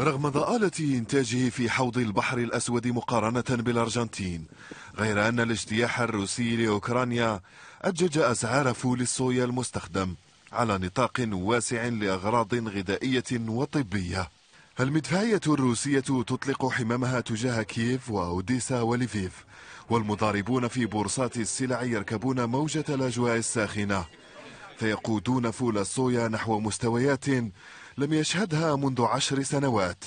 رغم ضآلة إنتاجه في حوض البحر الأسود مقارنة بالأرجنتين غير أن الاجتياح الروسي لأوكرانيا أجج أسعار فول الصويا المستخدم على نطاق واسع لأغراض غذائية وطبية المدفعية الروسية تطلق حمامها تجاه كييف وأوديسا وليفيف والمضاربون في بورصات السلع يركبون موجة الأجواء الساخنة فيقودون فول الصويا نحو مستويات لم يشهدها منذ عشر سنوات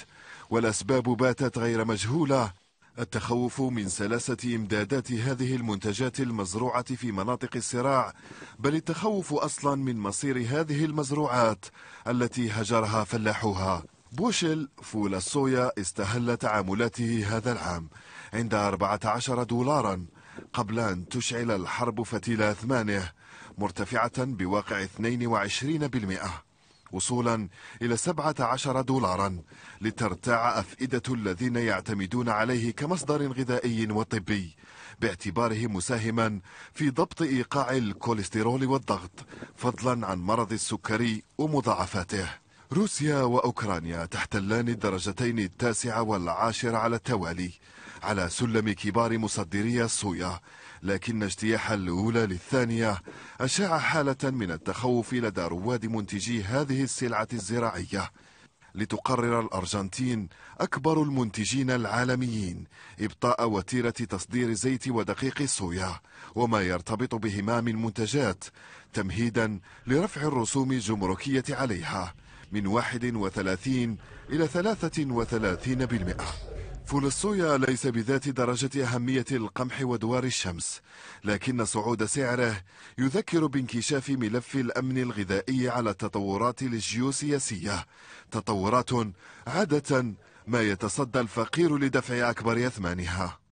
والأسباب باتت غير مجهولة التخوف من سلاسة إمدادات هذه المنتجات المزروعة في مناطق الصراع بل التخوف أصلا من مصير هذه المزروعات التي هجرها فلاحوها بوشل فول الصويا استهل تعاملاته هذا العام عند 14 دولارا قبل أن تشعل الحرب فتيل أثمانه مرتفعة بواقع 22% وصولا إلى 17 دولارا لترتاع أفئدة الذين يعتمدون عليه كمصدر غذائي وطبي باعتباره مساهما في ضبط إيقاع الكوليسترول والضغط فضلا عن مرض السكري ومضاعفاته روسيا وأوكرانيا تحتلان الدرجتين التاسعة والعاشرة على التوالي على سلم كبار مصدري الصويا لكن اجتياح الأولى للثانية أشاع حالة من التخوف لدى رواد منتجي هذه السلعة الزراعية لتقرر الأرجنتين أكبر المنتجين العالميين إبطاء وتيرة تصدير زيت ودقيق الصويا وما يرتبط بهما من منتجات تمهيدا لرفع الرسوم الجمركية عليها من 31 إلى 33 بالمئة فول الصويا ليس بذات درجة أهمية القمح ودوار الشمس لكن صعود سعره يذكر بانكشاف ملف الأمن الغذائي على التطورات الجيوسياسية تطورات عادة ما يتصدى الفقير لدفع أكبر أثمانها